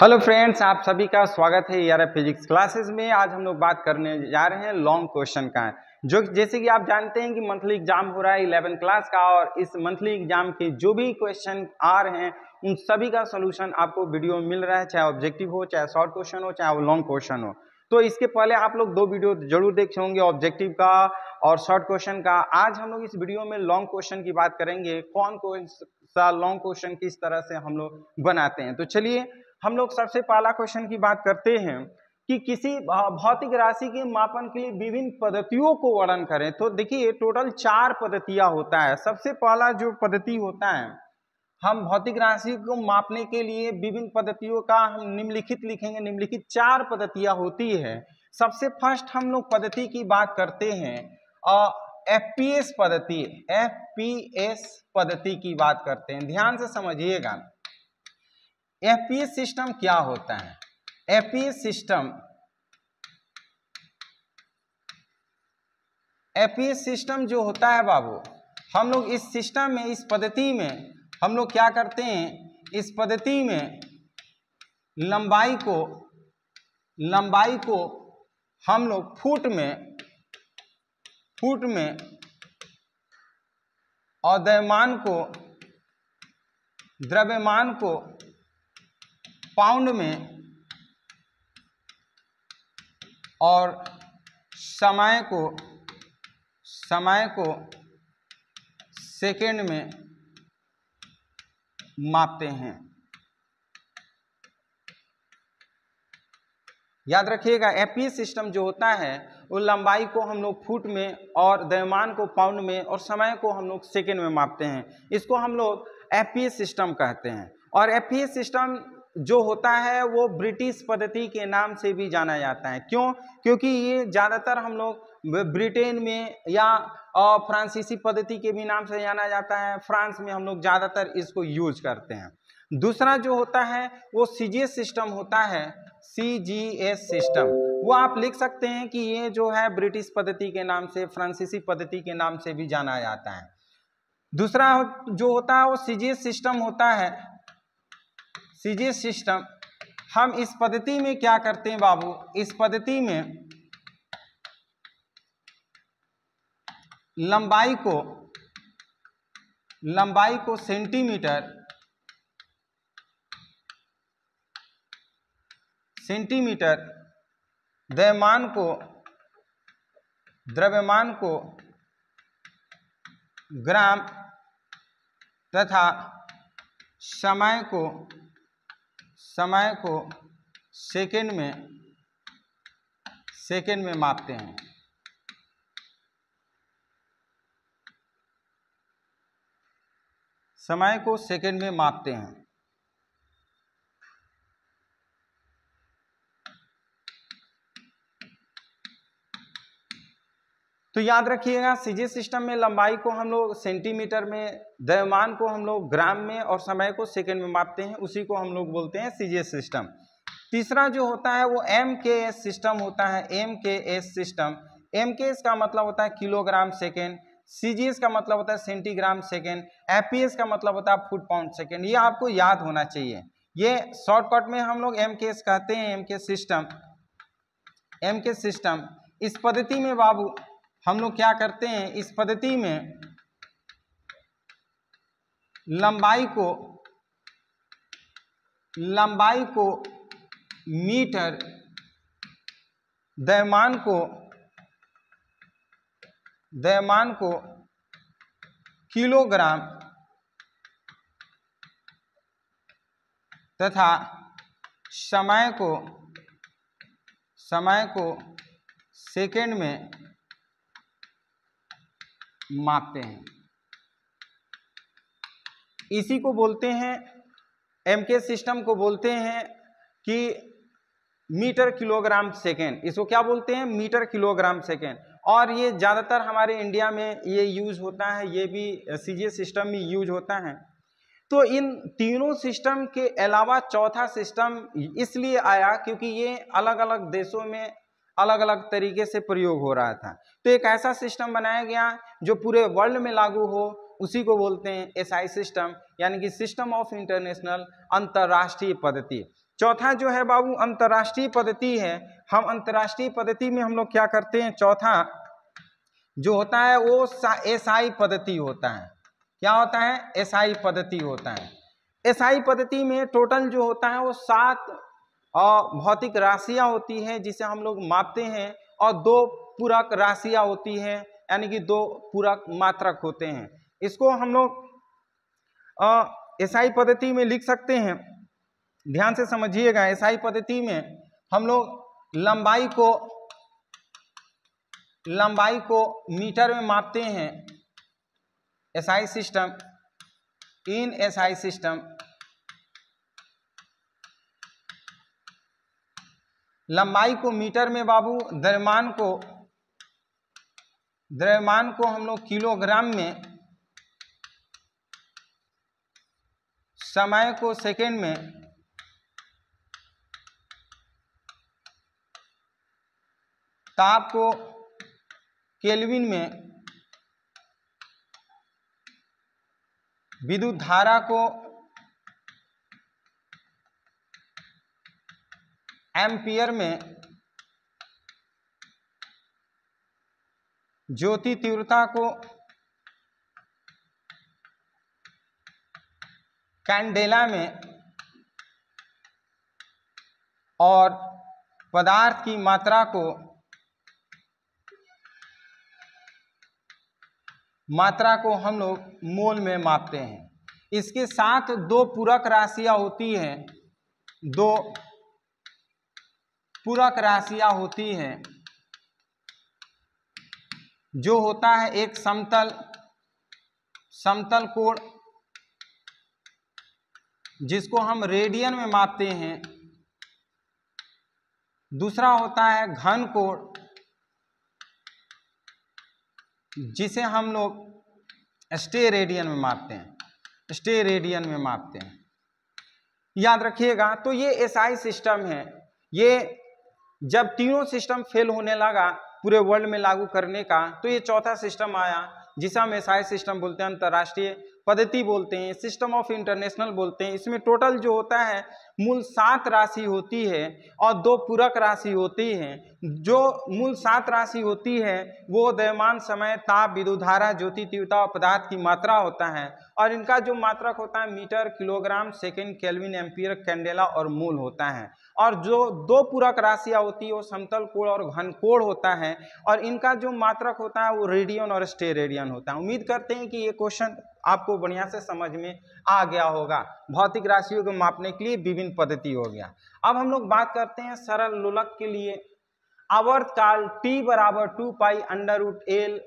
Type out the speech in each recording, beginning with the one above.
hello friends आप सभी का स्वागत है यार फिजिक्स क्लासेस में आज हम लोग बात करने जा रहे हैं लॉन्ग क्वेश्चन का जो जैसे कि आप जानते हैं कि मंथली एग्जाम हो रहा है इलेवन क्लास का और इस मंथली एग्जाम के जो भी क्वेश्चन आ रहे हैं उन सभी का सोल्यूशन आपको वीडियो मिल रहा है चाहे ऑब्जेक्टिव हो चाहे शॉर्ट क्वेश्चन हो चाहे वो लॉन्ग क्वेश्चन हो तो इसके पहले आप लोग दो वीडियो जरूर देखे होंगे ऑब्जेक्टिव का और शॉर्ट क्वेश्चन का आज हम लोग इस वीडियो में लॉन्ग क्वेश्चन की बात करेंगे कौन कौन सा लॉन्ग क्वेश्चन किस तरह से हम लोग बनाते हैं तो चलिए हम लोग सबसे पहला क्वेश्चन की बात करते हैं कि किसी भौतिक राशि के मापन के लिए विभिन्न पद्धतियों को वर्णन करें तो देखिए टोटल चार पद्धतियां होता है सबसे पहला जो पद्धति होता है हम भौतिक राशि को मापने के लिए विभिन्न पद्धतियों का हम निम्नलिखित लिखेंगे निम्नलिखित चार पद्धतियां होती है सबसे फर्स्ट हम लोग पद्धति की बात करते हैं एफ पी एस पद्धति एफ पी एस पद्धति की बात करते हैं ध्यान से समझिएगा एपी सिस्टम क्या होता है एपी सिस्टम एपी सिस्टम जो होता है बाबू हम लोग इस सिस्टम में इस पद्धति में हम लोग क्या करते हैं इस पद्धति में लंबाई को लंबाई को हम लोग फुट में फुट में और द्रव्यमान को द्रव्यमान को पाउंड में और समय को समय को सेकेंड में मापते हैं याद रखिएगा एपी सिस्टम जो होता है वो लंबाई को हम लोग फुट में और दैमान को पाउंड में और समय को हम लोग सेकेंड में मापते हैं इसको हम लोग एपी सिस्टम कहते हैं और एपी सिस्टम जो होता है वो ब्रिटिश पद्धति के नाम से भी जाना जाता है क्यों क्योंकि ये ज़्यादातर हम लोग ब्रिटेन में या फ्रांसीसी पद्धति के भी नाम से जाना जाता है फ्रांस में हम लोग ज़्यादातर इसको यूज करते हैं दूसरा जो होता है वो सी सिस्टम होता है सी जी एस सिस्टम वो आप लिख सकते हैं कि ये जो है ब्रिटिश पद्धति के नाम से फ्रांसीसी पद्धति के नाम से भी जाना जाता है दूसरा जो होता है वो सीजीएस सिस्टम होता है सीजी सिस्टम हम इस पद्धति में क्या करते हैं बाबू इस पद्धति में लंबाई को लंबाई को सेंटीमीटर सेंटीमीटर द्रव्यमान को द्रव्यमान को ग्राम तथा समय को समय को सेकेंड में सेकेंड में मापते हैं समय को सेकेंड में मापते हैं तो याद रखिएगा सीजी सिस्टम में लंबाई को हम लोग सेंटीमीटर में द्रव्यमान को हम लोग ग्राम में और समय को सेकंड में मापते हैं उसी को हम लोग बोलते हैं सीजी सिस्टम तीसरा जो होता है वो एम के एस सिस्टम होता है M K S system M K S का मतलब होता है किलोग्राम सेकेंड सी का मतलब होता है सेंटीग्राम सेकेंड एपीएस का मतलब होता है फुट पाउंड सेकेंड ये आपको याद होना चाहिए ये शॉर्टकट में हम लोग एम के एस कहते हैं एम के सिस्टम एम के सिस्टम इस पद्धति में बाबू हम लोग क्या करते हैं इस पद्धति में लंबाई को लंबाई को मीटर दयमान को दयमान को किलोग्राम तथा समय को समय को सेकेंड में मापते हैं इसी को बोलते हैं एम के सिस्टम को बोलते हैं कि मीटर किलोग्राम सेकेंड इसको क्या बोलते हैं मीटर किलोग्राम सेकेंड और ये ज़्यादातर हमारे इंडिया में ये यूज होता है ये भी सी सिस्टम में यूज होता है तो इन तीनों सिस्टम के अलावा चौथा सिस्टम इसलिए आया क्योंकि ये अलग अलग देशों में अलग अलग तरीके से प्रयोग हो रहा था तो एक ऐसा सिस्टम बनाया गया जो पूरे वर्ल्ड में लागू हो उसी को बोलते हैं एसआई सिस्टम यानी कि सिस्टम ऑफ इंटरनेशनल अंतर्राष्ट्रीय पद्धति चौथा जो है बाबू अंतर्राष्ट्रीय पद्धति है हम अंतर्राष्ट्रीय पद्धति में हम लोग क्या करते हैं चौथा जो होता है वो एसआई पद्धति होता है क्या होता है एसआई पद्धति होता है एसआई पद्धति में टोटल जो होता है वो सात और भौतिक राशियाँ होती हैं जिसे हम लोग मापते हैं और दो पूरक राशियाँ होती हैं यानी कि दो पूरक मात्रक होते हैं इसको हम लोग ऐसाई पद्धति में लिख सकते हैं ध्यान से समझिएगा ऐसाई पद्धति में हम लोग लंबाई को लंबाई को मीटर में मापते हैं SI system in SI system लंबाई को मीटर में बाबू द्रव्यमान को द्रव्यमान को हम लोग किलोग्राम में समय को सेकेंड में ताप को केल्विन में विद्युत धारा को एम्पियर में ज्योति तीव्रता को कैंडेला में और पदार्थ की मात्रा को मात्रा को हम लोग मोल में मापते हैं इसके साथ दो पूरक राशियां होती हैं दो पूरक राशियां होती है जो होता है एक समतल समतल कोण जिसको हम रेडियन में मापते हैं दूसरा होता है घन कोण जिसे हम लोग स्टे रेडियन में मापते हैं स्टे रेडियन में मापते हैं याद रखिएगा तो ये एसआई SI सिस्टम है ये जब तीनों सिस्टम फेल होने लगा पूरे वर्ल्ड में लागू करने का तो ये चौथा सिस्टम आया जिसे हम एस सिस्टम बोलते हैं अंतर्राष्ट्रीय पद्धति बोलते हैं सिस्टम ऑफ इंटरनेशनल बोलते हैं इसमें टोटल जो होता है मूल सात राशि होती है और दो पूरक राशि होती है जो मूल सात राशि होती है वो दयमान समय ताप विदुधारा ज्योति तीव्रता और पदार्थ की मात्रा होता है और इनका जो मात्रक होता है metre kilogram second kelvin ampere candela और मूल होता है और जो दो पूरक राशियाँ होती है वो समतल कोण और घन कोण होता है और इनका जो मात्रक होता है वो रेडियन और स्टे रेडियन होता है उम्मीद करते हैं कि ये क्वेश्चन आपको बढ़िया से समझ में आ गया होगा भौतिक राशियों को मापने के लिए विभिन्न तीन पद्धति हो गया अब हम लोग बात करते हैं सरल लोलक के लिए आवर्त काल टी बराबर two pi under root L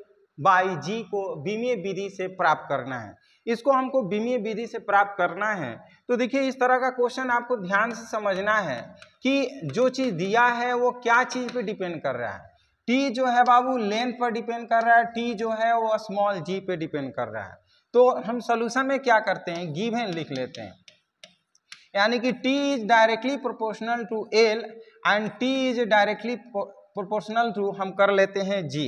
by G को बीमीय विधि से प्राप्त करना है इसको हमको बीमीय विधि से प्राप्त करना है तो देखिए इस तरह का क्वेश्चन आपको ध्यान से समझना है कि जो चीज़ दिया है वो क्या चीज़ पे डिपेंड कर रहा है टी जो है बाबू लेंथ पर डिपेंड कर रहा है टी जो है वो स्मॉल जी पे डिपेंड कर रहा है तो हम सोल्यूशन में क्या करते हैं गिवेन लिख लेते हैं यानी कि T is directly proportional to L and T is directly proportional to हम कर लेते हैं जी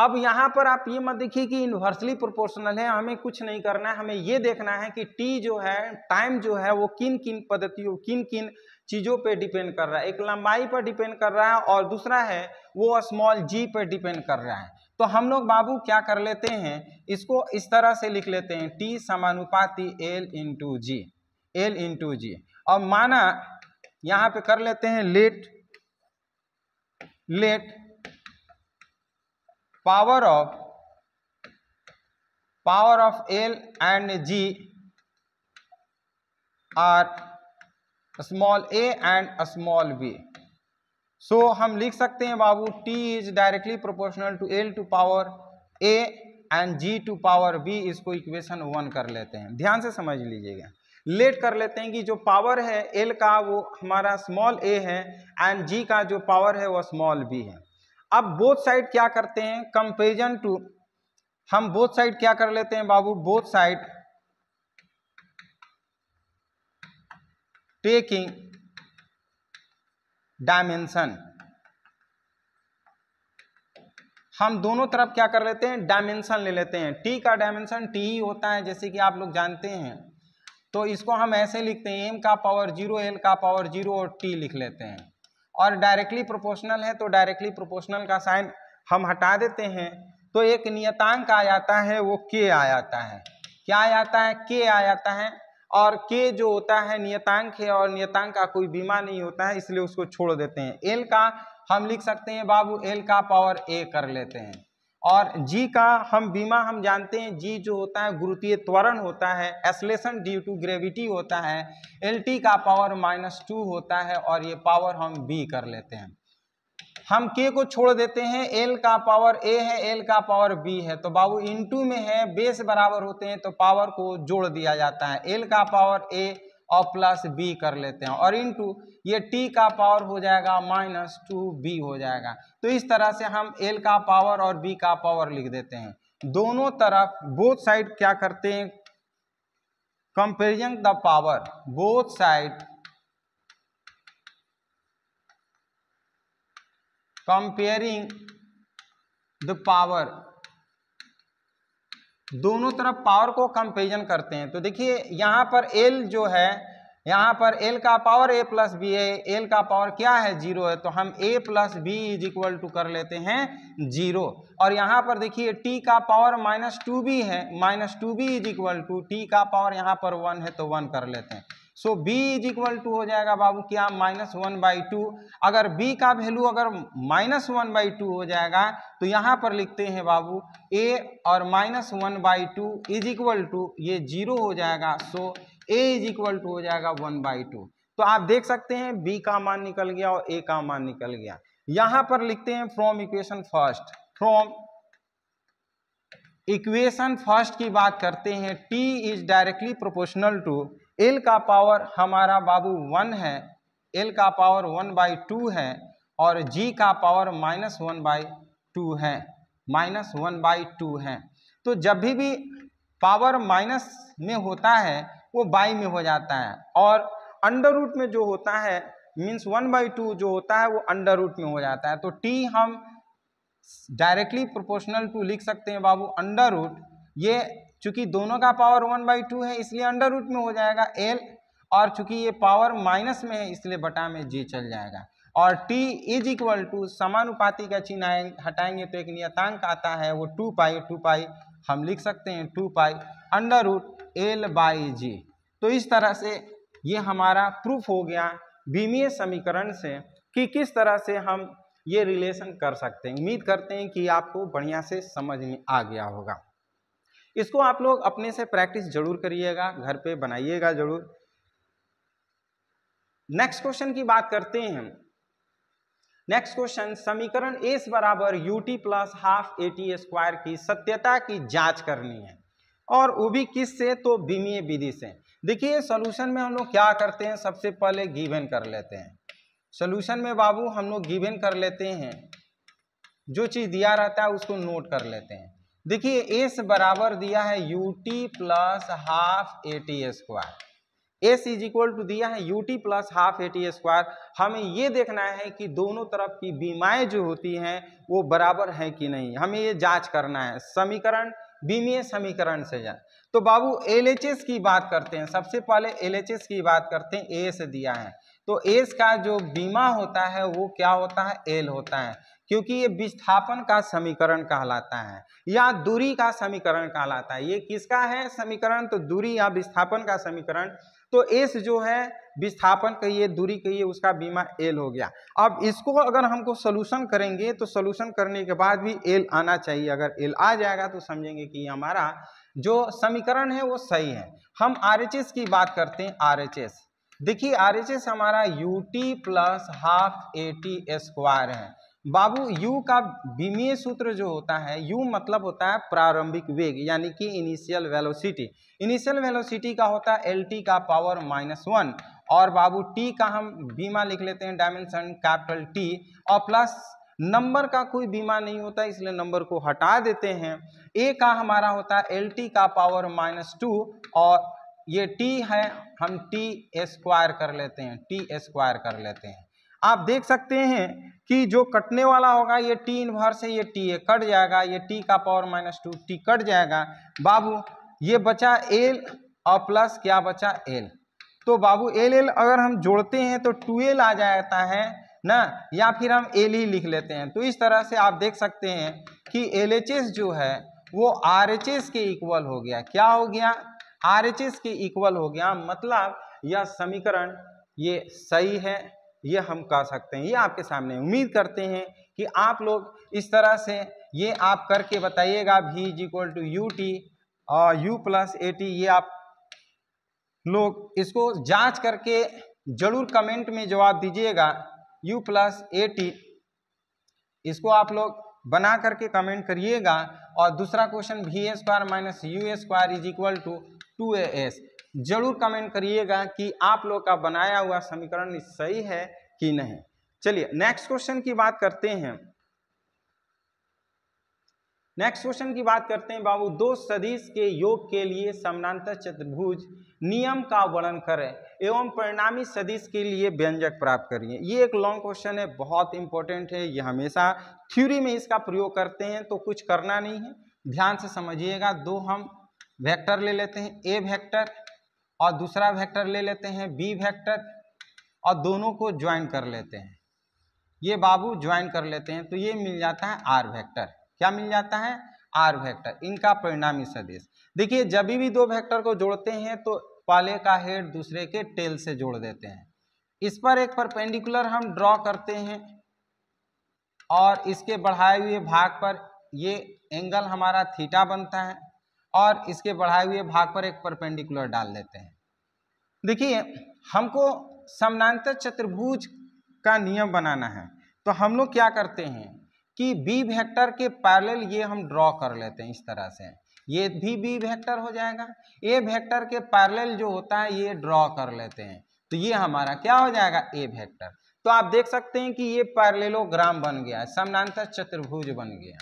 अब यहाँ पर आप ये मत देखिए कि इन्वर्सली प्रोपोर्शनल है हमें कुछ नहीं करना है हमें ये देखना है कि टी जो है टाइम जो है वो किन किन पद्धतियों किन किन चीज़ों पे डिपेंड कर रहा है एक लंबाई पर डिपेंड कर रहा है और दूसरा है वो स्मॉल जी पर डिपेंड कर रहा है तो हम लोग बाबू क्या कर लेते हैं इसको इस तरह से लिख लेते हैं टी समानुपाती L into G L into G अब माना यहां पे कर लेते हैं let let power of power of L and G are small a and small b so हम लिख सकते हैं बाबू T is directly proportional to L to power a and G to power b इसको इक्वेशन वन कर लेते हैं ध्यान से समझ लीजिएगा लेट कर लेते हैं कि जो पावर है एल का वो हमारा स्मॉल ए है एंड जी का जो पावर है वो स्मॉल बी है अब बोथ साइड क्या करते हैं कंपेरिजन टू हम बोथ साइड क्या कर लेते हैं बाबू बोथ साइड टेकिंग डायमेंशन हम दोनों तरफ क्या कर लेते हैं डायमेंशन ले लेते हैं टी का डायमेंशन टी ही होता है जैसे कि आप लोग जानते हैं तो इसको हम ऐसे लिखते हैं एम का पावर जीरो एल का पावर जीरो और टी लिख लेते हैं और डायरेक्टली प्रोपोर्शनल है तो डायरेक्टली प्रोपोर्शनल का साइन हम हटा देते हैं तो एक नियतांक आ जाता है वो के आ जाता है क्या आ जाता है के आ जाता है और के जो होता है नियतांक है और नियतांक का कोई बीमा नहीं होता है इसलिए उसको छोड़ देते हैं एल का हम लिख सकते हैं बाबू एल का पावर ए कर लेते हैं और जी का हम बीमा हम जानते हैं जी जो होता है गुरुतीय त्वरण होता है एसलेशन ड्यू टू ग्रेविटी होता है एल टी का पावर माइनस टू होता है और ये पावर हम बी कर लेते हैं हम के को छोड़ देते हैं एल का पावर ए है एल का पावर बी है तो बाबू इनटू में है बेस बराबर होते हैं तो पावर को जोड़ दिया जाता है एल का पावर ए और प्लस बी कर लेते हैं और इन टू ये टी का पावर हो जाएगा माइनस टू बी हो जाएगा तो इस तरह से हम एल का पावर और बी का पावर लिख देते हैं दोनों तरफ बोथ साइड क्या करते हैं comparison the power both side comparing the power दोनों तरफ पावर को कंपेरिजन करते हैं तो देखिए यहाँ पर एल जो है यहाँ पर एल का पावर ए प्लस बी है एल का पावर क्या है जीरो है तो हम a plus b is equal to कर लेते हैं जीरो और यहाँ पर देखिए टी का पावर माइनस टू बी है minus two b is equal to T का पावर यहाँ पर वन है तो वन कर लेते हैं so b is equal to हो जाएगा बाबू क्या माइनस वन बाई टू अगर b का वैल्यू अगर माइनस वन बाई टू हो जाएगा तो यहाँ पर लिखते हैं बाबू a और minus one by two is equal to ये जीरो हो जाएगा सो a इज इक्वल टू हो जाएगा वन बाई टू तो आप देख सकते हैं b का मान निकल गया और a का मान निकल गया यहाँ पर लिखते हैं from equation first from equation first की बात करते हैं t is directly proportional to L का पावर हमारा बाबू वन है एल का पावर वन बाई टू है और जी का power minus one by two है माइनस वन बाई टू है तो जब भी भी पावर माइनस में होता है वो बाई में हो जाता है और अंडर रूट में जो होता है मीन्स वन बाई टू जो होता है वो अंडर रूट में हो जाता है तो टी हम डायरेक्टली प्रोपोर्शनल टू लिख सकते हैं बाबू अंडर रूट ये चूंकि दोनों का पावर वन बाई टू है इसलिए अंडर रूट में हो जाएगा एल और चूंकि ये पावर माइनस में है इसलिए बटा में जे चल जाएगा और टी इज इक्वल टू समानुपाति का चिन्ह हटाएंगे तो एक नियतांक आता है वो टू पाई टू पाई हम लिख सकते हैं two pi under root L by G तो इस तरह से ये हमारा प्रूफ हो गया बीमीय समीकरण से कि किस तरह से हम ये रिलेशन कर सकते हैं उम्मीद करते हैं कि आपको बढ़िया से समझ में आ गया होगा इसको आप लोग अपने से प्रैक्टिस जरूर करिएगा घर पे बनाइएगा जरूर नेक्स्ट क्वेश्चन की बात करते हैं नेक्स्ट क्वेश्चन समीकरण एस बराबर U T plus half A T square की सत्यता की जांच करनी है और वो भी किस से तो विमीय विधि से देखिए सोल्यूशन में हम लोग क्या करते हैं सबसे पहले गिवन कर लेते हैं सोल्यूशन में बाबू हम लोग गिवन कर लेते हैं जो चीज़ दिया रहता है उसको नोट कर लेते हैं देखिए एस बराबर दिया है U T plus half A T square S is equal to दिया है U T plus half A T square हमें ये देखना है कि दोनों तरफ की बीमाएं जो होती हैं वो बराबर हैं कि नहीं हमें ये जांच करना है समीकरण बीमीय समीकरण से जाए तो बाबू एल की बात करते हैं सबसे पहले एल की बात करते हैं एस दिया है तो एस का जो बीमा होता है वो क्या होता है एल होता है क्योंकि ये विस्थापन का समीकरण कहलाता है या दूरी का समीकरण कहलाता है ये किसका है समीकरण तो दूरी या विस्थापन का समीकरण तो एस जो है विस्थापन कहिए दूरी कहिए उसका बीमा एल हो गया अब इसको अगर हमको सोल्यूशन करेंगे तो सोल्यूशन करने के बाद भी एल आना चाहिए अगर एल आ जाएगा तो समझेंगे कि हमारा जो समीकरण है वो सही है हम आर की बात करते हैं आर देखिए आर हमारा U T plus half A T square है बाबू यू का बीमीय सूत्र जो होता है यू मतलब होता है प्रारंभिक वेग यानी कि इनिशियल वेलोसिटी इनिशियल वेलोसिटी का होता है एल टी का पावर माइनस वन और बाबू टी का हम बीमा लिख लेते हैं डायमेंशन कैपिटल टी और प्लस नंबर का कोई बीमा नहीं होता इसलिए नंबर को हटा देते हैं ए का हमारा होता है एल टी का पावर माइनस टू और ये टी है हम टी स्क्वायर कर लेते हैं टी स्क्वायर कर लेते हैं आप देख सकते हैं कि जो कटने वाला होगा ये टी इनवर्स है ये टी ए कट जाएगा ये टी का power minus two T cut जाएगा बाबू ये बचा एल और प्लस क्या बचा एल तो बाबू एल एल अगर हम जोड़ते हैं तो टू एल आ जाता है ना या फिर हम एल ही लिख लेते हैं तो इस तरह से आप देख सकते हैं कि एल जो है वो आर के इक्वल हो गया क्या हो गया आर के इक्वल हो गया मतलब यह समीकरण ये सही है ये हम कह सकते हैं ये आपके सामने उम्मीद करते हैं कि आप लोग इस तरह से ये आप करके बताइएगा V is equal to U T और यू प्लस ए टी ये आप लोग इसको जांच करके ज़रूर कमेंट में जवाब दीजिएगा u प्लस ए टी इसको आप लोग बना करके कमेंट करिएगा और दूसरा question V A square minus U A square is equal to two A S जरूर कमेंट करिएगा कि आप लोग का बनाया हुआ समीकरण सही है कि नहीं चलिए नेक्स्ट क्वेश्चन की बात करते हैं नेक्स्ट क्वेश्चन की बात करते हैं बाबू दो सदीश के योग के लिए समानांतर चतुर्भुज नियम का वर्णन करें एवं परिणामी सदिश के लिए व्यंजक प्राप्त करिए ये एक लॉन्ग क्वेश्चन है बहुत इंपॉर्टेंट है ये हमेशा थ्योरी में इसका प्रयोग करते हैं तो कुछ करना नहीं है ध्यान से समझिएगा दो हम वेक्टर ले लेते हैं ए वेक्टर और दूसरा वेक्टर ले लेते हैं बी वेक्टर और दोनों को ज्वाइन कर लेते हैं ये बाबू ज्वाइन कर लेते हैं तो ये मिल जाता है आर वेक्टर क्या मिल जाता है आर वेक्टर इनका परिणामी सदिश देखिए जब भी दो वेक्टर को जोड़ते हैं तो पहले का हेड दूसरे के टेल से जोड़ देते हैं इस पर एक परपेंडिकुलर हम ड्रॉ करते हैं और इसके बढ़ाए हुए भाग पर ये एंगल हमारा थीटा बनता है और इसके बढ़ाए हुए भाग पर एक परपेंडिकुलर डाल देते हैं देखिए हमको समानांतर चतुर्भुज का नियम बनाना है तो हम लोग क्या करते हैं कि बी वेक्टर के पैरेलल ये हम ड्रॉ कर लेते हैं इस तरह से ये भी बी वेक्टर हो जाएगा ए वेक्टर के पैरेलल जो होता है ये ड्रॉ कर लेते हैं तो ये हमारा क्या हो जाएगा ए वेक्टर तो आप देख सकते हैं कि ये पैरेललोग्राम बन गया है समानांतर चतुर्भुज बन गया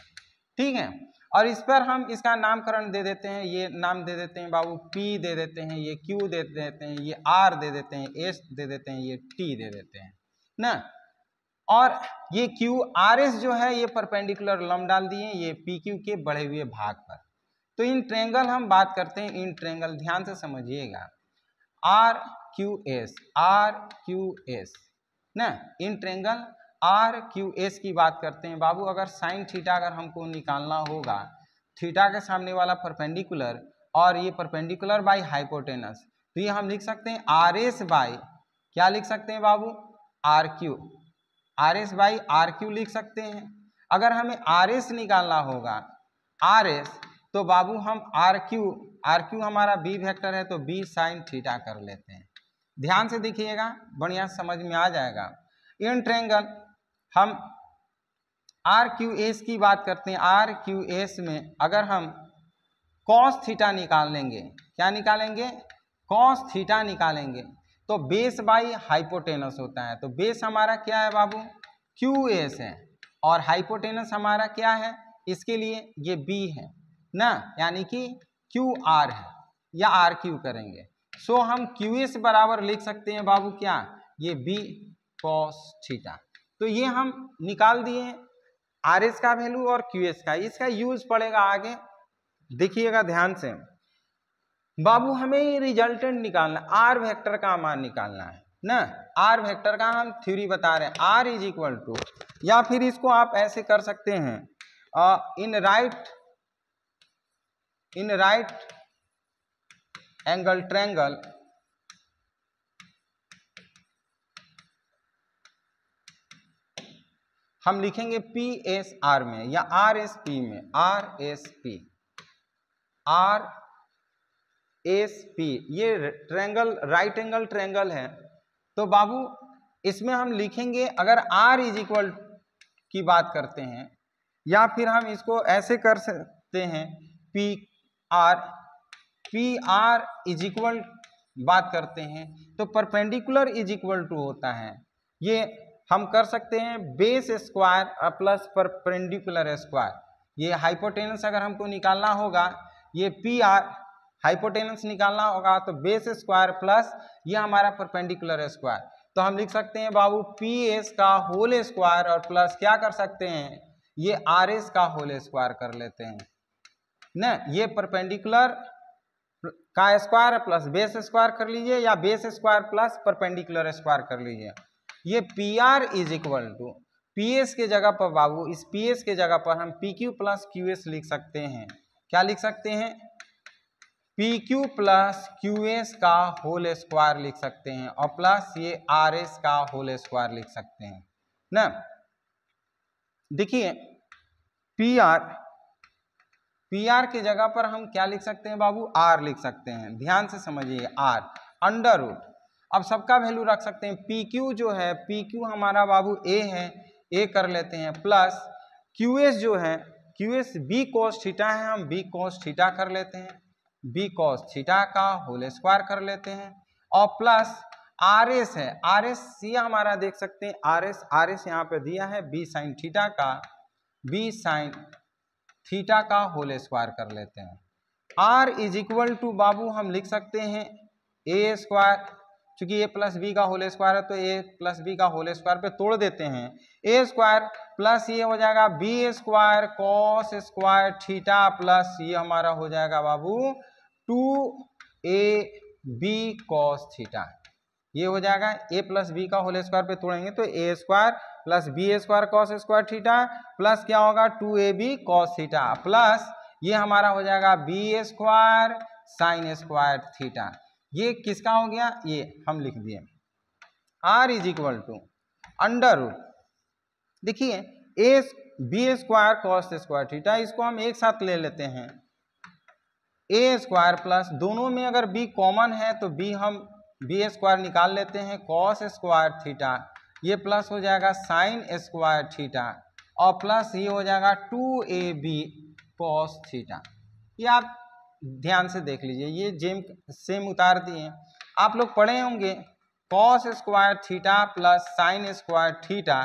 ठीक है और इस पर हम इसका नामकरण दे देते हैं ये नाम दे देते हैं बाबू पी दे देते हैं ये क्यू दे देते हैं ये आर दे देते हैं एस दे देते हैं ये टी दे देते हैं ना और ये क्यू आर एस जो है ये परपेंडिकुलर लम डाल दिए ये पी क्यू के बढ़े हुए भाग पर तो इन ट्रेंगल हम बात करते हैं इन ट्रेंगल ध्यान से समझिएगा R Q S R Q S न in triangle R Q S की बात करते हैं बाबू अगर साइन थीटा अगर हमको निकालना होगा थीटा के सामने वाला परपेंडिकुलर और ये परपेंडिकुलर बाय हाइपोटेनस तो ये हम लिख सकते हैं आर एस बाय क्या लिख सकते हैं बाबू R Q R S by R Q लिख सकते हैं अगर हमें आर एस निकालना होगा आर एस तो बाबू हम आर क्यू आर क्यू हमारा बी वेक्टर है तो बी साइन थीटा कर लेते हैं ध्यान से देखिएगा बढ़िया समझ में आ जाएगा इन ट्रेंगल हम आर क्यू एस की बात करते हैं आर क्यू एस में अगर हम कॉस थीटा निकाल लेंगे क्या निकालेंगे कॉस थीटा निकालेंगे तो बेस बाई हाइपोटेनस होता है तो बेस हमारा क्या है बाबू क्यू एस है और हाइपोटेनस हमारा क्या है इसके लिए ये बी है ना यानी कि क्यू आर है या आर क्यू करेंगे सो so, हम क्यू एस बराबर लिख सकते हैं बाबू क्या ये बी कॉस थीटा तो ये हम निकाल दिए आर एस का वैल्यू और क्यू एस का इसका यूज पड़ेगा आगे देखिएगा ध्यान से बाबू हमें रिजल्टेंट निकालना है आर वेक्टर का मान निकालना है ना आर वेक्टर का हम थ्योरी बता रहे हैं आर इज इक्वल टू या फिर इसको आप ऐसे कर सकते हैं आ, in right in right angle triangle हम लिखेंगे पी एस आर में या आर एस पी में R S P R S P ये ट्रेंगल राइट एंगल ट्रेंगल है तो बाबू इसमें हम लिखेंगे अगर आर इज इक्वल की बात करते हैं या फिर हम इसको ऐसे कर सकते हैं P R P R is equal बात करते हैं तो परपेंडिकुलर इज इक्वल टू होता है ये हम कर सकते हैं base square plus perpendicular square ये हाइपोटेनस अगर हमको निकालना होगा ये पी आर हाइपोटेनस निकालना होगा तो बेस स्क्वायर प्लस ये हमारा परपेंडिकुलर स्क्वायर तो हम लिख सकते हैं बाबू पी एस का होल स्क्वायर और प्लस क्या कर सकते हैं ये आर एस का होल स्क्वायर कर लेते हैं न ये परपेंडिकुलर का स्क्वायर प्लस बेस स्क्वायर कर लीजिए या base square plus perpendicular square कर लीजिए ये P R is equal to P S के जगह पर बाबू इस पी एस के जगह पर हम P Q plus Q S लिख सकते हैं क्या लिख सकते हैं P Q plus Q S का होल स्क्वायर लिख सकते हैं और प्लस ये आर एस का होल स्क्वायर लिख सकते हैं ना देखिए पी आर पी आर की जगह पर हम क्या लिख सकते हैं बाबू आर लिख सकते हैं ध्यान से समझिए आर अंडर रूट अब सबका वैल्यू रख सकते हैं पी क्यू जो है पी क्यू हमारा बाबू ए है ए कर लेते हैं प्लस क्यू एस जो है Q S B cos theta है हम बी कोस थीटा कर लेते हैं बी कॉस थीटा का होल स्क्वायर कर लेते हैं और प्लस आर एस है आर एस सी हमारा देख सकते हैं आर एस आर एस यहाँ पे दिया है बी साइन थीटा का बी साइन थीटा का होल स्क्वायर कर लेते हैं आर इज इक्वल टू बाबू हम लिख सकते हैं ए स्क्वायर चूंकि ए प्लस बी का होल स्क्वायर है तो ए प्लस बी का होल स्क्वायर पे तोड़ देते हैं ए स्क्वायर प्लस ये हो जाएगा B square cos square theta plus ये हमारा हो जाएगा बाबू two A B cos theta ये हो जाएगा ए प्लस बी का होल स्क्वायर पे तोड़ेंगे तो A square plus B square cos square theta plus क्या होगा two A B cos theta plus ये हमारा हो जाएगा B square sine square theta ये किसका हो गया ये हम लिख दिए R is equal to under root देखिए A B square cos square theta इसको हम एक साथ ले लेते हैं ए स्क्वायर प्लस दोनों में अगर बी कॉमन है तो बी हम बी स्क्वायर निकाल लेते हैं कॉस स्क्वायर थीटा ये प्लस हो जाएगा साइन स्क्वायर थीटा और प्लस ये हो जाएगा two A B cos theta ये आप ध्यान से देख लीजिए ये जेम सेम उतार दिए आप लोग पढ़े होंगे cos square theta plus sine square theta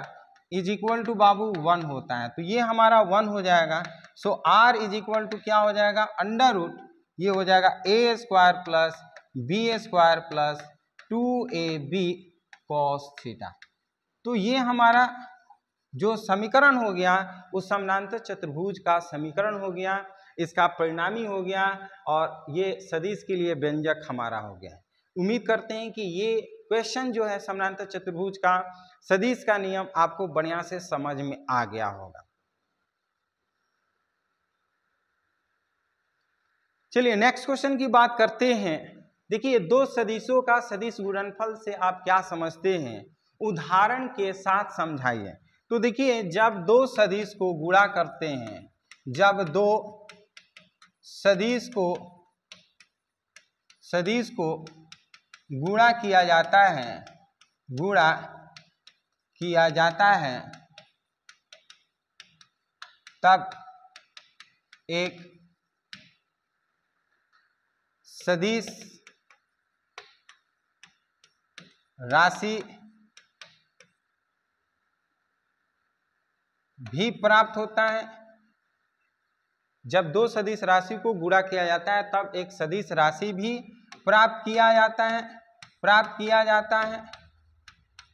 is equal to बाबू वन होता है तो ये हमारा वन हो जाएगा so R is equal to क्या हो जाएगा अंडर रूट ये हो जाएगा A square plus B square plus two A B cos theta तो ये हमारा जो समीकरण हो गया उस समानांतर चतुर्भुज का समीकरण हो गया इसका परिणामी हो गया और ये सदिश के लिए व्यंजक हमारा हो गया उम्मीद करते हैं कि ये क्वेश्चन जो है समानांतर चतुर्भुज का सदिश का नियम आपको बढ़िया से समझ में आ गया होगा चलिए नेक्स्ट क्वेश्चन की बात करते हैं देखिए दो सदिशों का सदिश गुणनफल से आप क्या समझते हैं उदाहरण के साथ समझाइए तो देखिए जब दो सदिश को गुणा करते हैं जब दो सदिश को सदिश को गुणा किया जाता है गुणा किया जाता है तब एक सदिश राशि भी प्राप्त होता है जब दो सदिश राशि को गुणा किया जाता है तब एक सदिश राशि भी प्राप्त किया जाता है प्राप्त किया जाता है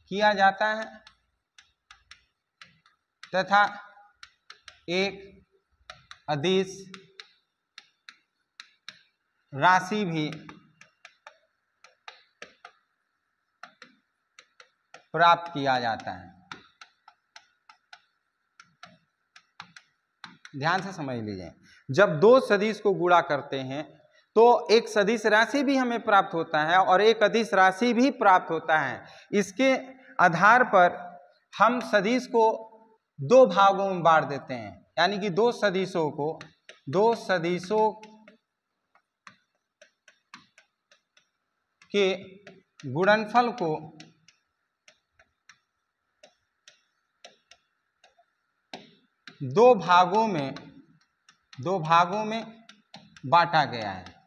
किया जाता है तथा एक अदिश राशि भी प्राप्त किया जाता है ध्यान से समझ लीजिए जब दो सदिश को गुड़ा करते हैं तो एक सदिश राशि भी हमें प्राप्त होता है और एक अधिस राशि भी प्राप्त होता है इसके आधार पर हम सदिश को दो भागों में बांट देते हैं यानी कि दो सदिशों को दो सदिशों के गुणनफल को दो भागों में दो भागों में बांटा गया है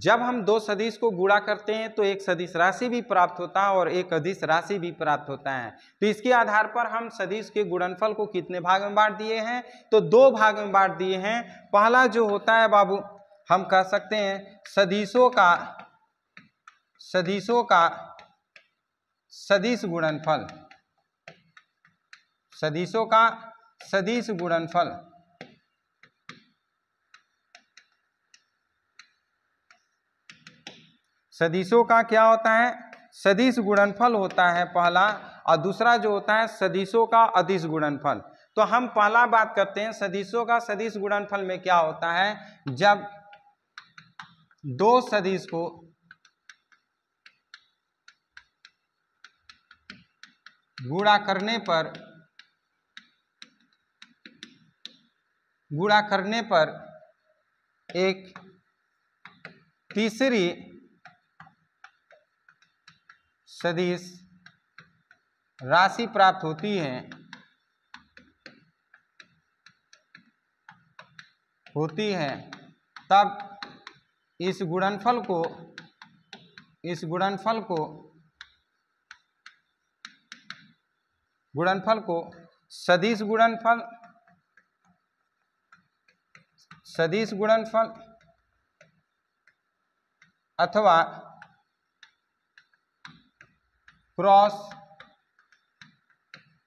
जब हम दो सदिश को गुणा करते हैं तो एक सदिश राशि भी प्राप्त होता है और एक अधिश राशि भी प्राप्त होता है तो इसके आधार पर हम सदिश के गुणनफल को कितने भाग में बांट दिए हैं तो दो भाग में बांट दिए हैं पहला जो होता है बाबू हम कह सकते हैं सदिशों का सदिशों का सदिश गुणनफल सदिशों का सदिश गुणनफल सदिशों का क्या होता है सदिश गुणनफल होता है पहला और दूसरा जो होता है सदिशों का अधिश गुणनफल तो हम पहला बात करते हैं सदिशों का सदिश गुणनफल में क्या होता है जब दो सदिश को गुणा करने पर गुणा करने पर एक तीसरी सदिश राशि प्राप्त होती है होती है तब इस गुणनफल को इस गुणनफल को गुणनफल को सदिश गुणनफल सदिश गुणनफल अथवा क्रॉस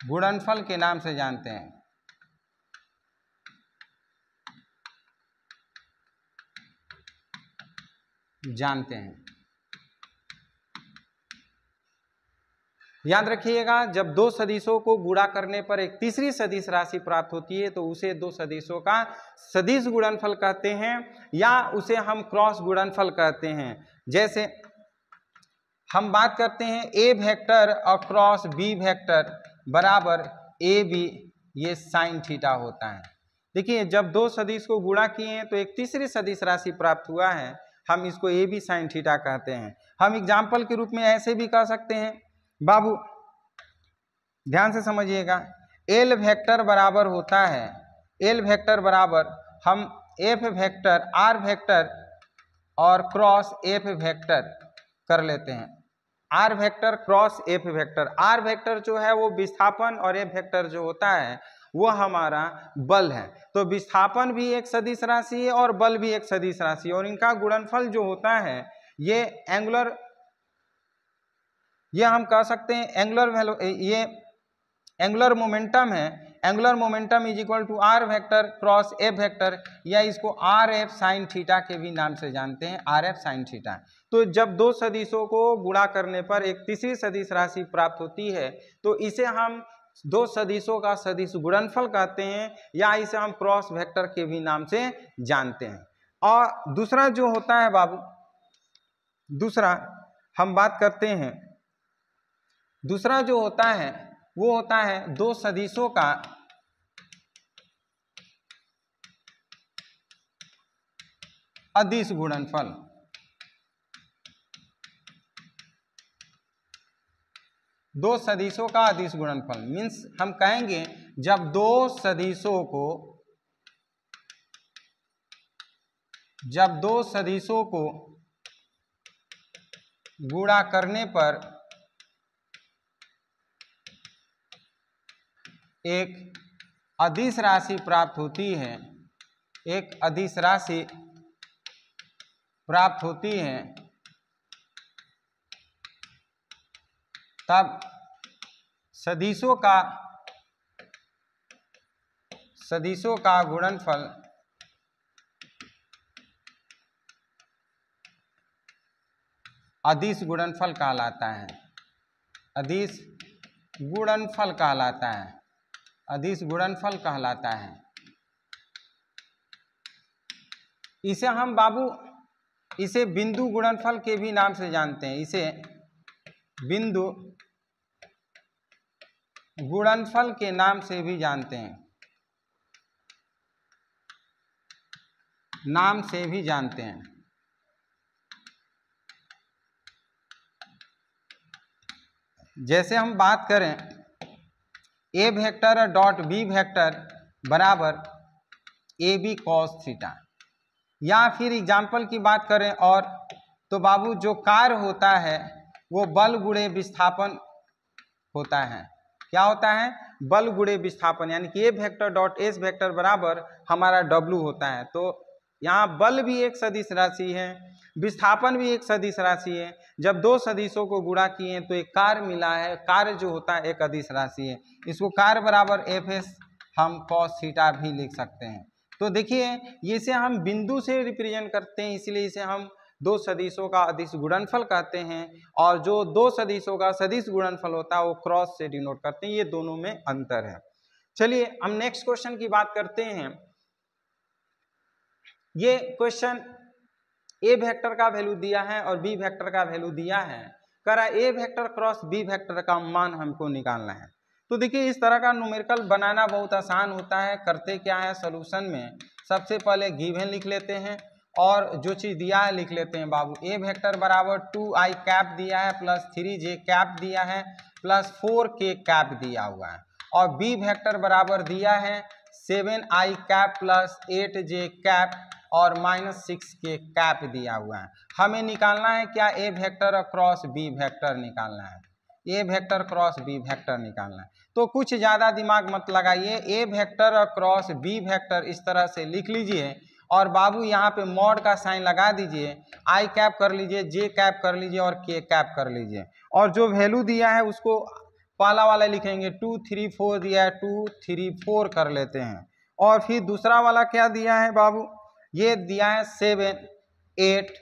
गुणनफल के नाम से जानते हैं जानते हैं याद रखिएगा जब दो सदिशों को गुड़ा करने पर एक तीसरी सदिश राशि प्राप्त होती है तो उसे दो सदिशों का सदिश गुणनफल कहते हैं या उसे हम क्रॉस गुणनफल कहते हैं जैसे हम बात करते हैं ए वेक्टर और क्रॉस बी वेक्टर बराबर ए बी ये साइन थीटा होता है देखिए जब दो सदिश को गुणा किए हैं तो एक तीसरी सदिश राशि प्राप्त हुआ है हम इसको ए बी साइन थीटा कहते हैं हम एग्जाम्पल के रूप में ऐसे भी कह सकते हैं बाबू ध्यान से समझिएगा एल वेक्टर बराबर होता है एल वेक्टर बराबर हम एफ वेक्टर आर वेक्टर और क्रॉस एफ वेक्टर कर लेते हैं R vector cross F vector R vector जो है वो विस्थापन और एफ वेक्टर जो होता है वो हमारा बल है तो विस्थापन भी एक सदिश राशि है और बल भी एक सदिश राशि और इनका गुणनफल जो होता है ये एंगुलर ये हम कह सकते हैं एंगुलर ये एंगुलर मोमेंटम है angular momentum is equal to R vector cross F vector या इसको आर एफ साइन थीटा के भी नाम से जानते हैं आर एफ साइन थीटा तो जब दो सदिशों को गुणा करने पर एक तीसरी सदिश राशि प्राप्त होती है तो इसे हम दो सदिशों का सदिश गुणनफल कहते हैं या इसे हम क्रॉस वेक्टर के भी नाम से जानते हैं और दूसरा जो होता है बाबू दूसरा हम बात करते हैं दूसरा जो होता है वो होता है दो सदिशों का अदिश गुणनफल दो सदिशों का अदिश गुणनफल मीन्स हम कहेंगे जब दो सदिशों को जब दो सदिशों को गुणा करने पर एक अधिस राशि प्राप्त होती है एक अधिस राशि प्राप्त होती है तब सदिशों का सदिशों का गुणनफल अधिस गुणनफल कहलाता है अधिस गुणनफल कहलाता है अधिस गुणनफल कहलाता है इसे हम बाबू इसे बिंदु गुणनफल के भी नाम से जानते हैं इसे बिंदु गुणनफल के नाम से भी जानते हैं नाम से भी जानते हैं जैसे हम बात करें A vector dot B vector बराबर ए बी कॉस थीटा या फिर एग्जाम्पल की बात करें और तो बाबू जो कार होता है वो बल गुड़े विस्थापन होता है क्या होता है बल गुड़े विस्थापन यानी कि A vector dot S vector बराबर हमारा डब्लू होता है तो यहाँ बल भी एक सदिश राशि है विस्थापन भी एक सदिश राशि है जब दो सदिशों को गुणा किए तो एक कार मिला है कार जो होता है एक अदिश राशि है इसको कार बराबर एफ एस हम कॉस थीटा भी लिख सकते हैं तो देखिए ये इसे हम बिंदु से रिप्रेजेंट करते हैं इसलिए इसे हम दो सदिशों का अधिस गुणनफल कहते हैं और जो दो सदिशों का सदिश गुणनफल होता है वो क्रॉस से डिनोट करते हैं ये दोनों में अंतर है चलिए हम नेक्स्ट क्वेश्चन की बात करते हैं ये क्वेश्चन ए वेक्टर का वैल्यू दिया है और बी वेक्टर का वैल्यू दिया है करा A vector cross B vector का मान हमको निकालना है तो देखिए इस तरह का न्यूमेरिकल बनाना बहुत आसान होता है करते क्या है सोल्यूशन में सबसे पहले गिवन लिख लेते हैं और जो चीज़ दिया है लिख लेते हैं बाबू ए वेक्टर बराबर टू आई कैप दिया है प्लस थ्री जे कैप दिया है प्लस फोर के कैप दिया हुआ है और बी वेक्टर बराबर दिया है seven I cap plus eight J cap और माइनस सिक्स के कैप दिया हुआ है हमें निकालना है क्या ए वेक्टर और क्रॉस बी वेक्टर निकालना है A vector cross B vector निकालना है तो कुछ ज़्यादा दिमाग मत लगाइए ए वेक्टर और क्रॉस बी वेक्टर इस तरह से लिख लीजिए और बाबू यहाँ पे मॉड का साइन लगा दीजिए आई कैप कर लीजिए जे कैप कर लीजिए और के कैप कर लीजिए और जो वैल्यू दिया है उसको पाला वाला लिखेंगे टू थ्री फोर दिया है टू थ्री फोर कर लेते हैं और फिर दूसरा वाला क्या दिया है बाबू ये दिया है सेवन एट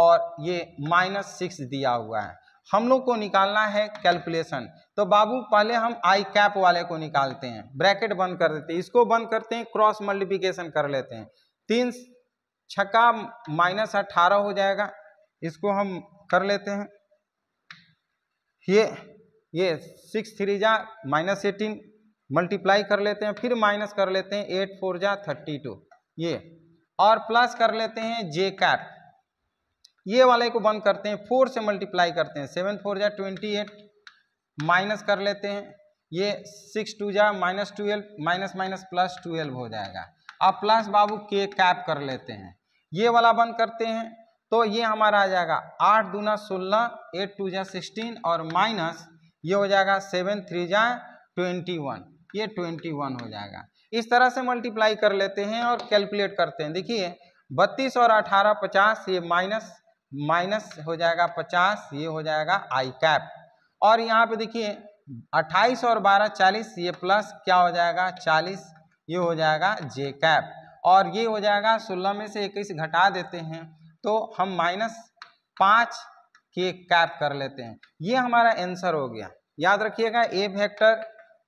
और ये माइनस सिक्स दिया हुआ है हम लोग को निकालना है कैलकुलेशन तो बाबू पहले हम आई कैप वाले को निकालते हैं ब्रैकेट बंद कर देते हैं इसको बंद करते हैं क्रॉस मल्टीप्लिकेशन कर लेते हैं तीन छक्का माइनस अट्ठारह हो जाएगा इसको हम कर लेते हैं ये ये सिक्स थ्री जा माइनस एटीन मल्टीप्लाई कर लेते हैं फिर माइनस कर लेते हैं एट फोर जा थर्टी टू ये और प्लस कर लेते हैं जे कैप ये वाले को बंद करते हैं फोर से मल्टीप्लाई करते हैं सेवन फोर जा ट्वेंटी एट माइनस कर लेते हैं ये सिक्स टू जा minus twelve minus minus plus twelve हो जाएगा अब प्लस बाबू के कैप कर लेते हैं ये वाला बंद करते हैं तो ये हमारा आ जाएगा आठ दूना सोलह एट टू जा सिक्सटीन और माइनस ये हो जाएगा सेवन थ्री जा ट्वेंटी वन ये ट्वेंटी वन हो जाएगा इस तरह से मल्टीप्लाई कर लेते हैं और कैलकुलेट करते हैं देखिए बत्तीस और अठारह पचास ये माइनस माइनस हो जाएगा पचास ये हो जाएगा आई कैप और यहाँ पे देखिए अट्ठाईस और बारह चालीस ये प्लस क्या हो जाएगा चालीस ये हो जाएगा जे कैप और ये हो जाएगा सोलह में से इक्कीस घटा देते हैं तो हम माइनस पाँच के कैप कर लेते हैं ये हमारा आंसर हो गया याद रखिएगा A vector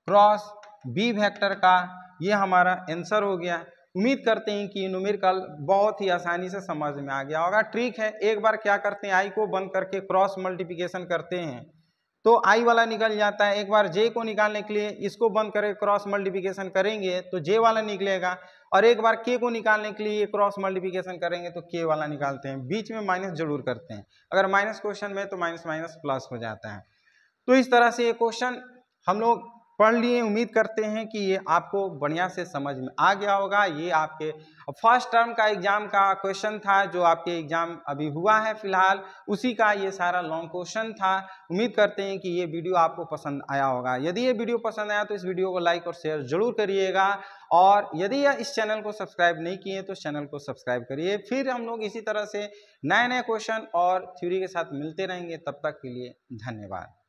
cross B vector का ये हमारा आंसर हो गया उम्मीद करते हैं कि न्यूमेरिकल बहुत ही आसानी से समझ में आ गया होगा ट्रिक है एक बार क्या करते हैं आई को बंद करके क्रॉस मल्टीप्लिकेशन करते हैं तो आई वाला निकल जाता है एक बार जे को निकालने के लिए इसको बंद करके क्रॉस मल्टीप्लिकेशन करेंगे तो जे वाला निकलेगा और एक बार के को निकालने के लिए क्रॉस मल्टीप्लिकेशन करेंगे तो के वाला निकालते हैं बीच में माइनस जरूर करते हैं अगर माइनस क्वेश्चन में तो माइनस माइनस प्लस हो जाता है तो इस तरह से ये क्वेश्चन हम लोग पढ़ लिए उम्मीद करते हैं कि ये आपको बढ़िया से समझ में आ गया होगा ये आपके फर्स्ट टर्म का एग्जाम का क्वेश्चन था जो आपके एग्जाम अभी हुआ है फिलहाल उसी का ये सारा लॉन्ग क्वेश्चन था उम्मीद करते हैं कि ये वीडियो आपको पसंद आया होगा यदि ये वीडियो पसंद आया तो इस वीडियो को लाइक और शेयर जरूर करिएगा और यदि इस चैनल को सब्सक्राइब नहीं किए तो चैनल को सब्सक्राइब करिए फिर हम लोग इसी तरह से नए नए क्वेश्चन और थ्योरी के साथ मिलते रहेंगे तब तक के लिए धन्यवाद